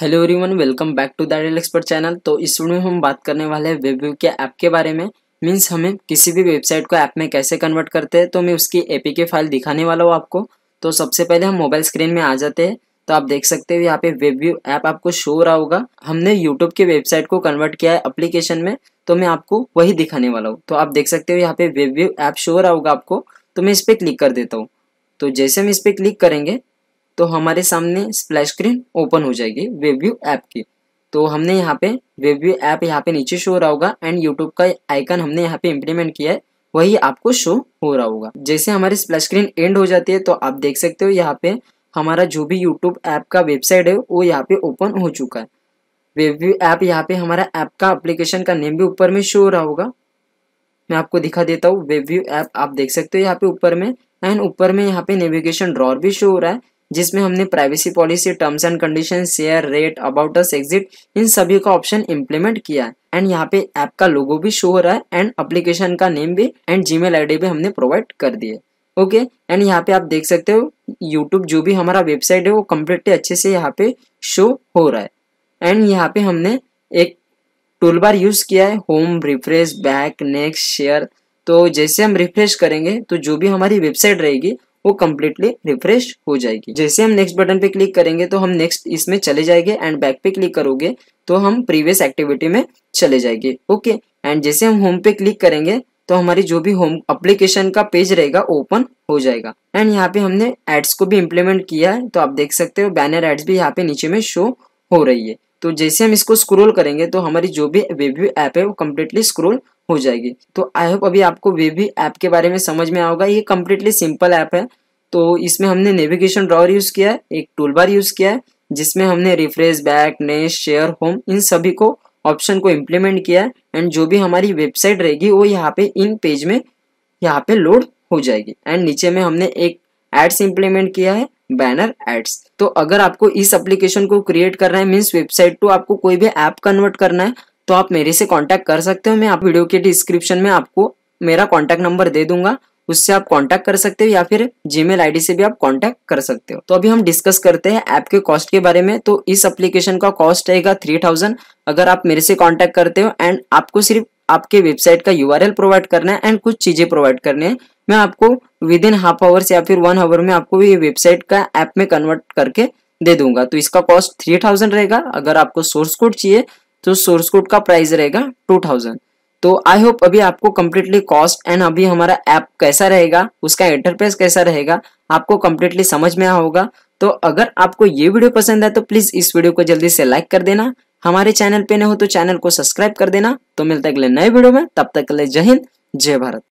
hello everyone welcome back to that expert channel तो इस video में हम बात करने वाले हैं वेब व्यू के ऐप के बारे में मीन्स हमें किसी भी वेबसाइट को ऐप में कैसे कन्वर्ट करते हैं तो मैं उसकी एपीके फाइल दिखाने वाला हूँ आपको तो सबसे पहले हम मोबाइल स्क्रीन में आ जाते हैं तो आप देख सकते हो यहाँ पे वेब व्यू ऐप आपको शो रहा होगा हमने यूट्यूब के वेबसाइट को कन्वर्ट किया है अप्लीकेशन में तो मैं आपको वही दिखाने वाला हूँ तो आप देख सकते हो यहाँ पे वेब व्यू ऐप शो रहा होगा आपको तो मैं इस पर क्लिक कर देता हूँ तो जैसे हम इस पर क्लिक करेंगे तो हमारे सामने स्प्लैश स्क्रीन ओपन हो जाएगी वेव्यू ऐप की तो हमने यहाँ पे वेव्यू ऐप यहाँ पे नीचे शो हो रहा होगा एंड यूट्यूब का आइकन हमने यहाँ पे इम्प्लीमेंट किया है वही आपको शो हो रहा होगा जैसे हमारी स्प्लैश स्क्रीन एंड हो जाती है तो आप देख सकते हो यहाँ पे हमारा जो भी यूट्यूब ऐप का वेबसाइट है वो यहाँ पे ओपन हो चुका है वेव्यू ऐप यहाँ पे हमारा ऐप का एप्लीकेशन का नेम भी ऊपर में शो हो रहा होगा मैं आपको दिखा देता हूँ वेव्यू ऐप आप देख सकते हो यहाँ पे ऊपर में एंड ऊपर में यहाँ पे नेविगेशन ड्रॉर भी शो हो रहा है जिसमें हमने privacy policy terms and condition share rate about us exit इन सभी का ऑप्शन इम्प्लीमेंट किया है एंड यहाँ पे ऐप का लोगो भी शो हो रहा है एंड अप्लीकेशन का नेम भी एंड जीमेल मेल भी हमने प्रोवाइड कर दिए ओके एंड यहाँ पे आप देख सकते हो यूट्यूब जो भी हमारा वेबसाइट है वो कम्प्लीटली अच्छे से यहाँ पे शो हो रहा है एंड यहाँ पे हमने एक टूल बार यूज किया है home refresh back next share तो जैसे हम रिफ्रेश करेंगे तो जो भी हमारी वेबसाइट रहेगी वो कम्प्लीटली रिफ्रेश हो जाएगी जैसे हम नेक्स्ट बटन पे क्लिक करेंगे तो हम नेक्स्ट इसमें चले जाएंगे एंड बैक पे क्लिक करोगे तो हम प्रीवियस एक्टिविटी में चले जाएंगे ओके एंड जैसे हम होम पे क्लिक करेंगे तो हमारी जो भी होम अप्लीकेशन का पेज रहेगा ओपन हो जाएगा एंड यहाँ पे हमने एड्स को भी इम्प्लीमेंट किया है तो आप देख सकते हो बैनर एड्स भी यहाँ पे नीचे में शो हो रही है तो जैसे हम इसको स्क्रोल करेंगे तो हमारी जो भी वेव्यू ऐप है वो कम्प्लीटली स्क्रोल हो जाएगी तो आई होप अभी आपको वेव्यू ऐप के बारे में समझ में आओगा ये कम्प्लीटली सिंपल ऐप है तो इसमें हमने नेविगेशन ड्रॉवर यूज़ किया है एक टूल बार यूज़ किया है जिसमें हमने refresh back next share home इन सभी को ऑप्शन को इम्प्लीमेंट किया है एंड जो भी हमारी वेबसाइट रहेगी वो यहाँ पे इन पेज में यहाँ पे लोड हो जाएगी एंड नीचे में हमने एक एड्स इम्प्लीमेंट किया है बैनर एड्स तो अगर आपको इस एप्लीकेशन को क्रिएट करना है मीन्स वेबसाइट टू आपको कोई भी ऐप कन्वर्ट करना है तो आप मेरे से कॉन्टेक्ट कर सकते हो मैं आप वीडियो के डिस्क्रिप्शन में आपको मेरा कॉन्टेक्ट नंबर दे दूंगा उससे आप कांटेक्ट कर सकते हो या फिर जीमेल आईडी से भी आप कांटेक्ट कर सकते हो तो अभी हम डिस्कस करते हैं ऐप के कॉस्ट के बारे में तो इस एप्लीकेशन का कॉस्ट रहेगा थ्री थाउजेंड अगर आप मेरे से कांटेक्ट करते हो एंड आपको सिर्फ आपके वेबसाइट का यूआरएल प्रोवाइड करना है एंड कुछ चीजें प्रोवाइड करनी है मैं आपको विद इन हाफ आवर्स या फिर वन आवर में आपको ये वेबसाइट का ऐप में कन्वर्ट करके दे दूंगा तो इसका कॉस्ट थ्री थाउजेंड रहेगा अगर आपको सोर्स कोड चाहिए तो सोर्स कोड का प्राइस रहेगा टू थाउजेंड तो आई होप अभी आपको कम्प्लीटली कॉस्ट एंड अभी हमारा ऐप कैसा रहेगा उसका इंटरफेस कैसा रहेगा आपको कम्प्लीटली समझ में आया होगा तो अगर आपको ये वीडियो पसंद है तो प्लीज इस वीडियो को जल्दी से लाइक कर देना हमारे चैनल पे न हो तो चैनल को सब्सक्राइब कर देना तो मिलता है अगले नए वीडियो में तब तक के लिए जय हिंद जय भारत